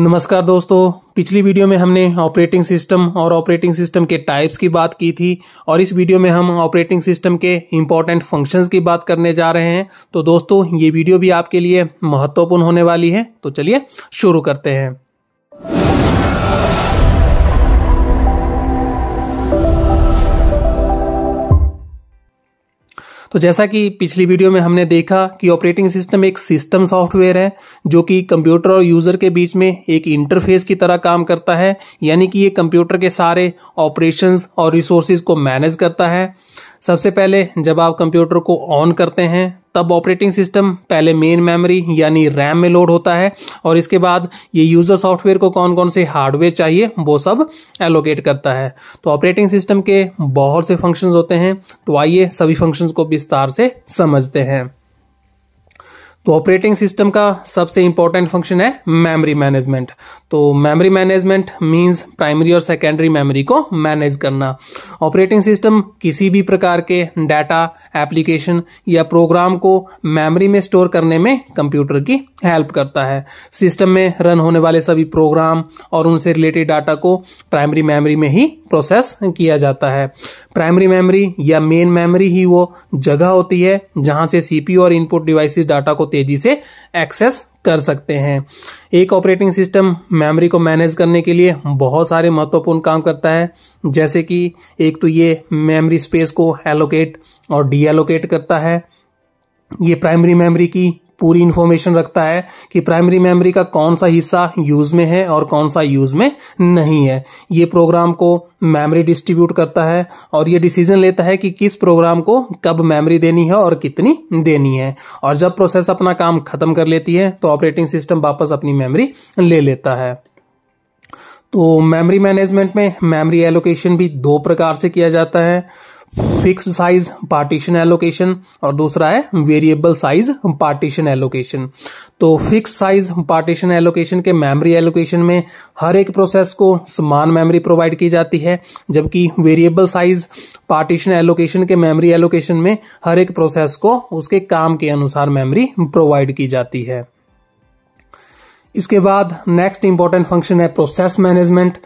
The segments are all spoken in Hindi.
नमस्कार दोस्तों पिछली वीडियो में हमने ऑपरेटिंग सिस्टम और ऑपरेटिंग सिस्टम के टाइप्स की बात की थी और इस वीडियो में हम ऑपरेटिंग सिस्टम के इम्पॉर्टेंट फंक्शंस की बात करने जा रहे हैं तो दोस्तों ये वीडियो भी आपके लिए महत्वपूर्ण होने वाली है तो चलिए शुरू करते हैं तो जैसा कि पिछली वीडियो में हमने देखा कि ऑपरेटिंग सिस्टम एक सिस्टम सॉफ्टवेयर है जो कि कंप्यूटर और यूज़र के बीच में एक इंटरफेस की तरह काम करता है यानी कि ये कंप्यूटर के सारे ऑपरेशंस और रिसोर्सेज को मैनेज करता है सबसे पहले जब आप कंप्यूटर को ऑन करते हैं तब ऑपरेटिंग सिस्टम पहले मेन मेमोरी यानी रैम में लोड होता है और इसके बाद ये यूज़र सॉफ्टवेयर को कौन कौन से हार्डवेयर चाहिए वो सब एलोकेट करता है तो ऑपरेटिंग सिस्टम के बहुत से फंक्शंस होते हैं तो आइए सभी फंक्शंस को विस्तार से समझते हैं तो ऑपरेटिंग सिस्टम का सबसे इंपॉर्टेंट फंक्शन है मेमोरी मैनेजमेंट तो मेमोरी मैनेजमेंट मींस प्राइमरी और सेकेंडरी मेमोरी को मैनेज करना ऑपरेटिंग सिस्टम किसी भी प्रकार के डाटा एप्लीकेशन या प्रोग्राम को मेमोरी में स्टोर करने में कंप्यूटर की हेल्प करता है सिस्टम में रन होने वाले सभी प्रोग्राम और उनसे रिलेटेड डाटा को प्राइमरी मेमोरी में ही प्रोसेस किया जाता है प्राइमरी मेमोरी या मेन मेमोरी ही वो जगह होती है जहां से सीपीयू और इनपुट डिवाइसेस डाटा को तेजी से एक्सेस कर सकते हैं एक ऑपरेटिंग सिस्टम मेमोरी को मैनेज करने के लिए बहुत सारे महत्वपूर्ण काम करता है जैसे कि एक तो ये मेमोरी स्पेस को एलोकेट और डीएलोकेट करता है ये प्राइमरी मेमोरी की पूरी इंफॉर्मेशन रखता है कि प्राइमरी मेमोरी का कौन सा हिस्सा यूज में है और कौन सा यूज में नहीं है ये प्रोग्राम को मेमोरी डिस्ट्रीब्यूट करता है और ये डिसीजन लेता है कि किस प्रोग्राम को कब मेमोरी देनी है और कितनी देनी है और जब प्रोसेस अपना काम खत्म कर लेती है तो ऑपरेटिंग सिस्टम वापस अपनी मेमरी ले लेता है तो मेमरी मैनेजमेंट में मेमरी एलोकेशन भी दो प्रकार से किया जाता है फिक्स साइज पार्टीशन एलोकेशन और दूसरा है वेरिएबल साइज पार्टीशन एलोकेशन तो फिक्स साइज पार्टीशन एलोकेशन के मेमोरी एलोकेशन में हर एक प्रोसेस को समान मेमोरी प्रोवाइड की जाती है जबकि वेरिएबल साइज पार्टीशन एलोकेशन के मेमोरी एलोकेशन में हर एक प्रोसेस को उसके काम के अनुसार मेमोरी प्रोवाइड की जाती है इसके बाद नेक्स्ट इंपॉर्टेंट फंक्शन है प्रोसेस मैनेजमेंट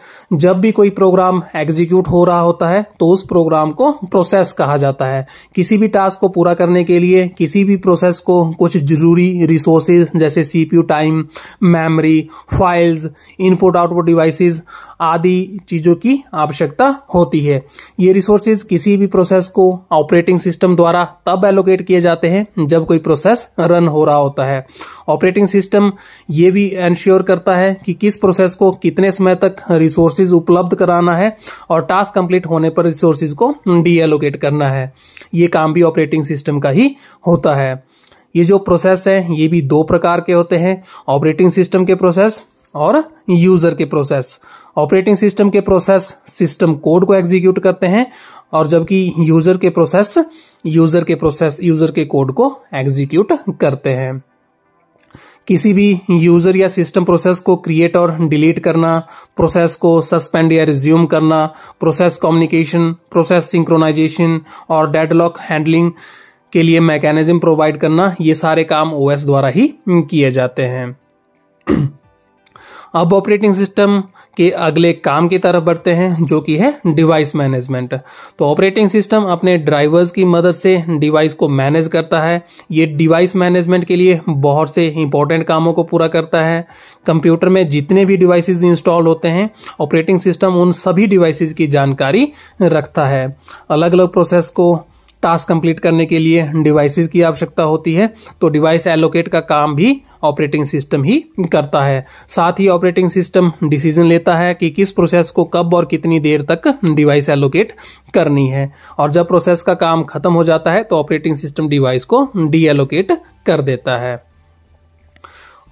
जब भी कोई प्रोग्राम एग्जीक्यूट हो रहा होता है तो उस प्रोग्राम को प्रोसेस कहा जाता है किसी भी टास्क को पूरा करने के लिए किसी भी प्रोसेस को कुछ जरूरी रिसोर्सेज जैसे CPU time memory files input output devices आदि चीजों की आवश्यकता होती है ये रिसोर्सेज किसी भी प्रोसेस को ऑपरेटिंग सिस्टम द्वारा तब एलोकेट किए जाते हैं जब कोई प्रोसेस रन हो रहा होता है ऑपरेटिंग सिस्टम ये भी एंश्योर करता है कि किस प्रोसेस को कितने समय तक रिसोर्सेज उपलब्ध कराना है और टास्क कंप्लीट होने पर रिसोर्सेज को डी एलोकेट करना है ये काम भी ऑपरेटिंग सिस्टम का ही होता है ये जो प्रोसेस है ये भी दो प्रकार के होते हैं ऑपरेटिंग सिस्टम के प्रोसेस और यूजर के प्रोसेस ऑपरेटिंग सिस्टम के प्रोसेस सिस्टम कोड को एग्जीक्यूट करते हैं और जबकि यूजर के प्रोसेस यूजर के प्रोसेस यूजर के कोड को एग्जीक्यूट करते हैं किसी भी यूजर या सिस्टम प्रोसेस को क्रिएट और डिलीट करना प्रोसेस को सस्पेंड या रिज्यूम करना प्रोसेस कम्युनिकेशन प्रोसेस सिंक्रोनाइजेशन और डेडलॉक हैंडलिंग के लिए मैकेनिज्म प्रोवाइड करना ये सारे काम ओएस द्वारा ही किए जाते हैं अब ऑपरेटिंग सिस्टम कि अगले काम की तरफ बढ़ते हैं जो कि है डिवाइस मैनेजमेंट तो ऑपरेटिंग सिस्टम अपने ड्राइवर्स की मदद से डिवाइस को मैनेज करता है ये डिवाइस मैनेजमेंट के लिए बहुत से इंपॉर्टेंट कामों को पूरा करता है कंप्यूटर में जितने भी डिवाइसेस इंस्टॉल होते हैं ऑपरेटिंग सिस्टम उन सभी डिवाइसेज की जानकारी रखता है अलग अलग प्रोसेस को टास्क कंप्लीट करने के लिए डिवाइसेस की आवश्यकता होती है तो डिवाइस एलोकेट का काम भी ऑपरेटिंग सिस्टम ही करता है साथ ही ऑपरेटिंग सिस्टम डिसीजन लेता है कि किस प्रोसेस को कब और कितनी देर तक डिवाइस एलोकेट करनी है और जब प्रोसेस का काम खत्म हो जाता है तो ऑपरेटिंग सिस्टम डिवाइस को डी एलोकेट कर देता है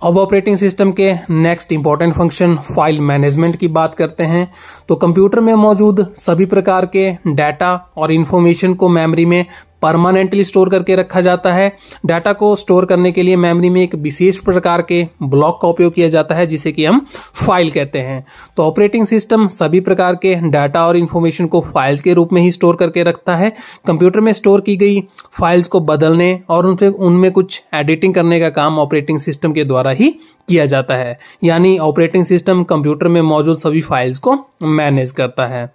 अब ऑपरेटिंग सिस्टम के next important function file management की बात करते हैं तो कंप्यूटर में मौजूद सभी प्रकार के डाटा और इन्फॉर्मेशन को मेमोरी में परमानेंटली स्टोर करके रखा जाता है डाटा को स्टोर करने के लिए मेमोरी में एक विशेष प्रकार के ब्लॉक का उपयोग किया जाता है जिसे कि हम फाइल कहते हैं तो ऑपरेटिंग सिस्टम सभी प्रकार के डाटा और इन्फॉर्मेशन को फाइल्स के रूप में ही स्टोर करके रखता है कंप्यूटर में स्टोर की गई फाइल्स को बदलने और उनसे उनमें कुछ एडिटिंग करने का काम ऑपरेटिंग सिस्टम के द्वारा ही किया जाता है यानी ऑपरेटिंग सिस्टम कंप्यूटर में मौजूद सभी फाइल्स को मैनेज करता है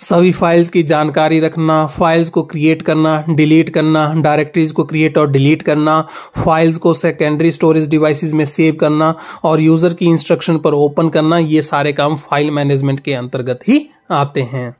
सभी फाइल्स की जानकारी रखना फाइल्स को क्रिएट करना डिलीट करना डायरेक्टरीज को क्रिएट और डिलीट करना फाइल्स को सेकेंडरी स्टोरेज डिवाइसेस में सेव करना और यूजर की इंस्ट्रक्शन पर ओपन करना ये सारे काम फाइल मैनेजमेंट के अंतर्गत ही आते हैं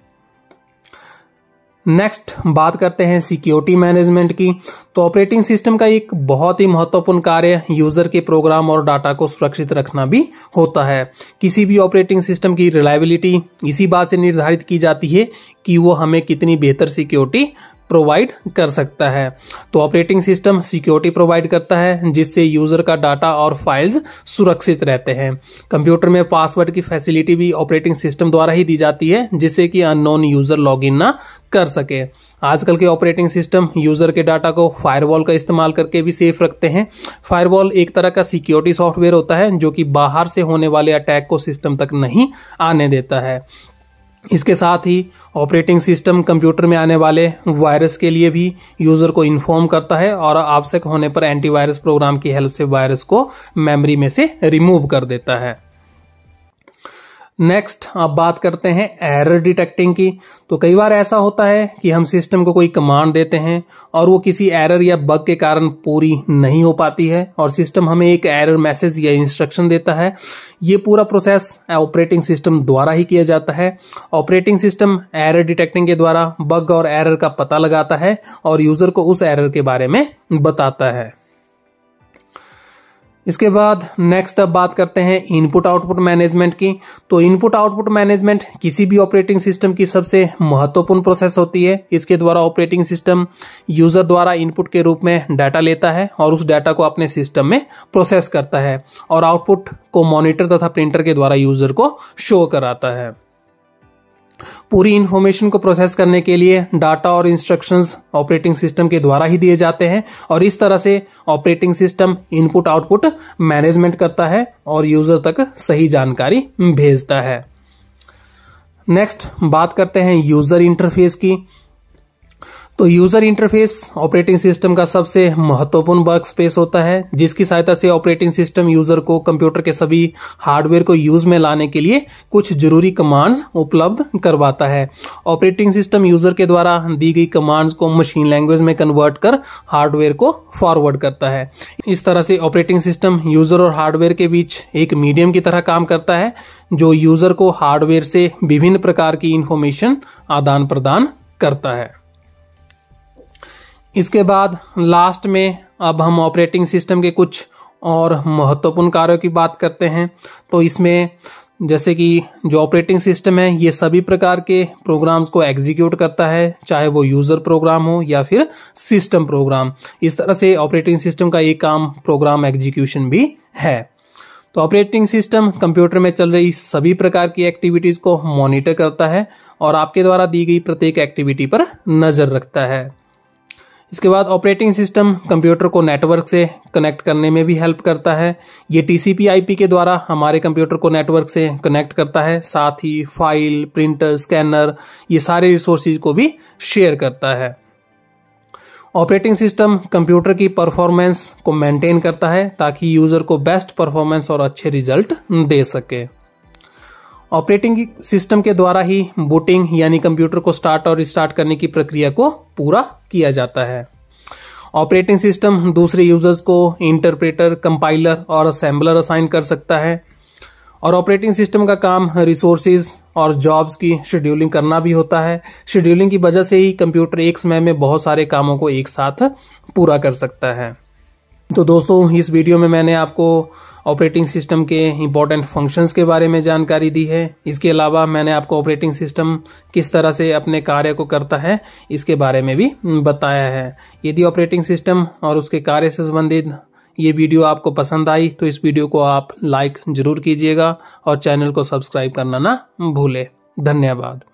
नेक्स्ट बात करते हैं सिक्योरिटी मैनेजमेंट की तो ऑपरेटिंग सिस्टम का एक बहुत ही महत्वपूर्ण कार्य यूजर के प्रोग्राम और डाटा को सुरक्षित रखना भी होता है किसी भी ऑपरेटिंग सिस्टम की रिलायबिलिटी इसी बात से निर्धारित की जाती है कि वो हमें कितनी बेहतर सिक्योरिटी प्रोवाइड कर सकता है तो ऑपरेटिंग सिस्टम सिक्योरिटी प्रोवाइड करता है जिससे यूजर का डाटा और फाइल्स सुरक्षित रहते हैं कंप्यूटर में पासवर्ड की फैसिलिटी भी ऑपरेटिंग सिस्टम द्वारा ही दी जाती है जिससे कि अननोन यूजर लॉगिन ना कर सके आजकल के ऑपरेटिंग सिस्टम यूजर के डाटा को फायरवॉल का इस्तेमाल करके भी सेफ रखते हैं फायरवॉल एक तरह का सिक्योरिटी सॉफ्टवेयर होता है जो कि बाहर से होने वाले अटैक को सिस्टम तक नहीं आने देता है इसके साथ ही ऑपरेटिंग सिस्टम कंप्यूटर में आने वाले वायरस के लिए भी यूज़र को इन्फॉर्म करता है और आवश्यक होने पर एंटीवायरस प्रोग्राम की हेल्प से वायरस को मेमोरी में से रिमूव कर देता है नेक्स्ट आप बात करते हैं एरर डिटेक्टिंग की तो कई बार ऐसा होता है कि हम सिस्टम को कोई कमांड देते हैं और वो किसी एरर या बग के कारण पूरी नहीं हो पाती है और सिस्टम हमें एक एरर मैसेज या इंस्ट्रक्शन देता है ये पूरा प्रोसेस ऑपरेटिंग सिस्टम द्वारा ही किया जाता है ऑपरेटिंग सिस्टम एरर डिटेक्टिंग के द्वारा बग और एरर का पता लगाता है और यूजर को उस एरर के बारे में बताता है इसके बाद नेक्स्ट अब बात करते हैं इनपुट आउटपुट मैनेजमेंट की तो इनपुट आउटपुट मैनेजमेंट किसी भी ऑपरेटिंग सिस्टम की सबसे महत्वपूर्ण प्रोसेस होती है इसके द्वारा ऑपरेटिंग सिस्टम यूजर द्वारा इनपुट के रूप में डाटा लेता है और उस डाटा को अपने सिस्टम में प्रोसेस करता है और आउटपुट को मॉनिटर तथा प्रिंटर के द्वारा यूजर को शो कराता है पूरी इन्फॉर्मेशन को प्रोसेस करने के लिए डाटा और इंस्ट्रक्शंस ऑपरेटिंग सिस्टम के द्वारा ही दिए जाते हैं और इस तरह से operating system input output management करता है और यूजर तक सही जानकारी भेजता है नेक्स्ट बात करते हैं यूजर इंटरफेस की तो यूजर इंटरफेस ऑपरेटिंग सिस्टम का सबसे महत्वपूर्ण वर्क स्पेस होता है जिसकी सहायता से ऑपरेटिंग सिस्टम यूजर को कंप्यूटर के सभी हार्डवेयर को यूज में लाने के लिए कुछ जरूरी कमांड्स उपलब्ध करवाता है ऑपरेटिंग सिस्टम यूजर के द्वारा दी गई कमांड्स को मशीन लैंग्वेज में कन्वर्ट कर हार्डवेयर को फॉरवर्ड करता है इस तरह से ऑपरेटिंग सिस्टम यूजर और हार्डवेयर के बीच एक मीडियम की तरह काम करता है जो यूजर को हार्डवेयर से विभिन्न प्रकार की इन्फॉर्मेशन आदान प्रदान करता है इसके बाद लास्ट में अब हम ऑपरेटिंग सिस्टम के कुछ और महत्वपूर्ण कार्यों की बात करते हैं तो इसमें जैसे कि जो ऑपरेटिंग सिस्टम है ये सभी प्रकार के प्रोग्राम्स को एग्जीक्यूट करता है चाहे वो यूज़र प्रोग्राम हो या फिर सिस्टम प्रोग्राम इस तरह से ऑपरेटिंग सिस्टम का एक काम प्रोग्राम एग्जीक्यूशन भी है तो ऑपरेटिंग सिस्टम कंप्यूटर में चल रही सभी प्रकार की एक्टिविटीज़ को मॉनिटर करता है और आपके द्वारा दी गई प्रत्येक एक्टिविटी पर नज़र रखता है इसके बाद ऑपरेटिंग सिस्टम कंप्यूटर को नेटवर्क से कनेक्ट करने में भी हेल्प करता है ये टीसीपी आईपी के द्वारा हमारे कंप्यूटर को नेटवर्क से कनेक्ट करता है साथ ही फाइल प्रिंटर स्कैनर ये सारे रिसोर्सिस को भी शेयर करता है ऑपरेटिंग सिस्टम कंप्यूटर की परफॉर्मेंस को मेंटेन करता है ताकि यूजर को बेस्ट परफॉर्मेंस और अच्छे रिजल्ट दे सके ऑपरेटिंग सिस्टम के द्वारा ही बूटिंग यानी कंप्यूटर को स्टार्ट और रिस्टार्ट करने की प्रक्रिया को पूरा किया जाता है ऑपरेटिंग सिस्टम दूसरे यूजर्स को इंटरप्रेटर कंपाइलर और असेंबलर असाइन कर सकता है और ऑपरेटिंग सिस्टम का काम रिसोर्सेज और जॉब्स की शेड्यूलिंग करना भी होता है शेड्यूलिंग की वजह से ही कंप्यूटर एक समय में बहुत सारे कामों को एक साथ पूरा कर सकता है तो दोस्तों इस वीडियो में मैंने आपको ऑपरेटिंग सिस्टम के इंपॉर्टेंट फंक्शंस के बारे में जानकारी दी है इसके अलावा मैंने आपको ऑपरेटिंग सिस्टम किस तरह से अपने कार्य को करता है इसके बारे में भी बताया है यदि ऑपरेटिंग सिस्टम और उसके कार्य से संबंधित ये वीडियो आपको पसंद आई तो इस वीडियो को आप लाइक जरूर कीजिएगा और चैनल को सब्सक्राइब करना ना भूले धन्यवाद